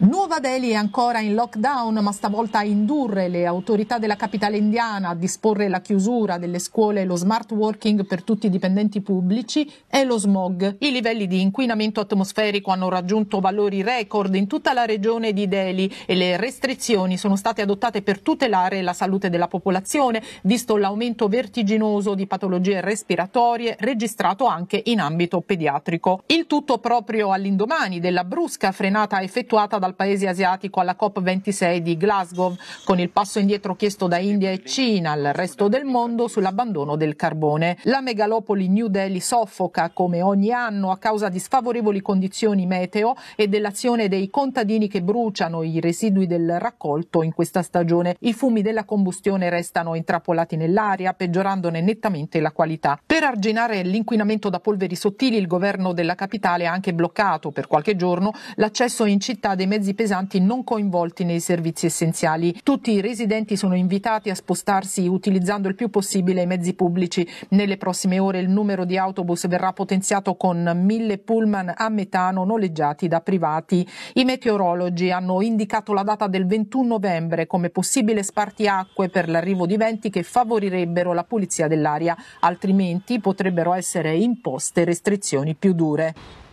Nuova Delhi è ancora in lockdown, ma stavolta a indurre le autorità della capitale indiana a disporre la chiusura delle scuole e lo smart working per tutti i dipendenti pubblici è lo smog. I livelli di inquinamento atmosferico hanno raggiunto valori record in tutta la regione di Delhi e le restrizioni sono state adottate per tutelare la salute della popolazione, visto l'aumento vertiginoso di patologie respiratorie registrato anche in ambito pediatrico. Il tutto proprio all'indomani della brusca frenata effettuata da dal paese asiatico alla COP26 di Glasgow, con il passo indietro chiesto da India e Cina al resto del mondo sull'abbandono del carbone. La megalopoli New Delhi soffoca come ogni anno a causa di sfavorevoli condizioni meteo e dell'azione dei contadini che bruciano i residui del raccolto in questa stagione. I fumi della combustione restano intrappolati nell'aria, peggiorandone nettamente la qualità. Per arginare l'inquinamento da polveri sottili, il governo della capitale ha anche bloccato per qualche giorno l'accesso in città dei mezzi mezzi pesanti non coinvolti nei servizi essenziali. Tutti i residenti sono invitati a spostarsi utilizzando il più possibile i mezzi pubblici. Nelle prossime ore il numero di autobus verrà potenziato con mille pullman a metano noleggiati da privati. I meteorologi hanno indicato la data del 21 novembre come possibile spartiacque per l'arrivo di venti che favorirebbero la pulizia dell'aria, altrimenti potrebbero essere imposte restrizioni più dure.